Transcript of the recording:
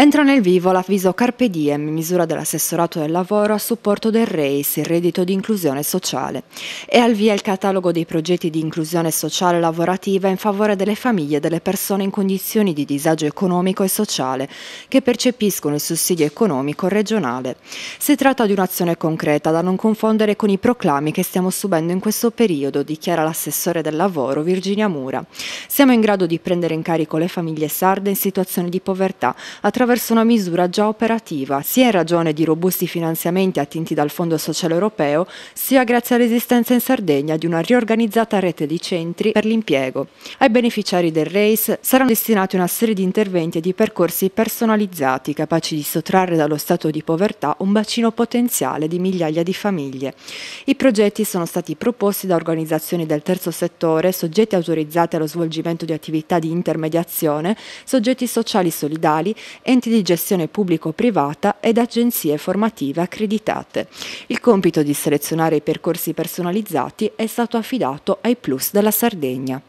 Entra nel vivo l'avviso Carpe Diem, misura dell'assessorato del lavoro a supporto del REIS, il reddito di inclusione sociale, e al via il catalogo dei progetti di inclusione sociale lavorativa in favore delle famiglie e delle persone in condizioni di disagio economico e sociale che percepiscono il sussidio economico regionale. Si tratta di un'azione concreta da non confondere con i proclami che stiamo subendo in questo periodo, dichiara l'assessore del lavoro Virginia Mura. Siamo in grado di prendere in carico le famiglie sarde in situazioni di povertà attraverso attraverso una misura già operativa, sia in ragione di robusti finanziamenti attinti dal Fondo Sociale Europeo, sia grazie all'esistenza in Sardegna di una riorganizzata rete di centri per l'impiego. Ai beneficiari del RACE saranno destinati una serie di interventi e di percorsi personalizzati, capaci di sottrarre dallo stato di povertà un bacino potenziale di migliaia di famiglie. I progetti sono stati proposti da organizzazioni del terzo settore, soggetti autorizzati allo svolgimento di attività di intermediazione, soggetti sociali solidali e enti di gestione pubblico-privata ed agenzie formative accreditate. Il compito di selezionare i percorsi personalizzati è stato affidato ai Plus della Sardegna.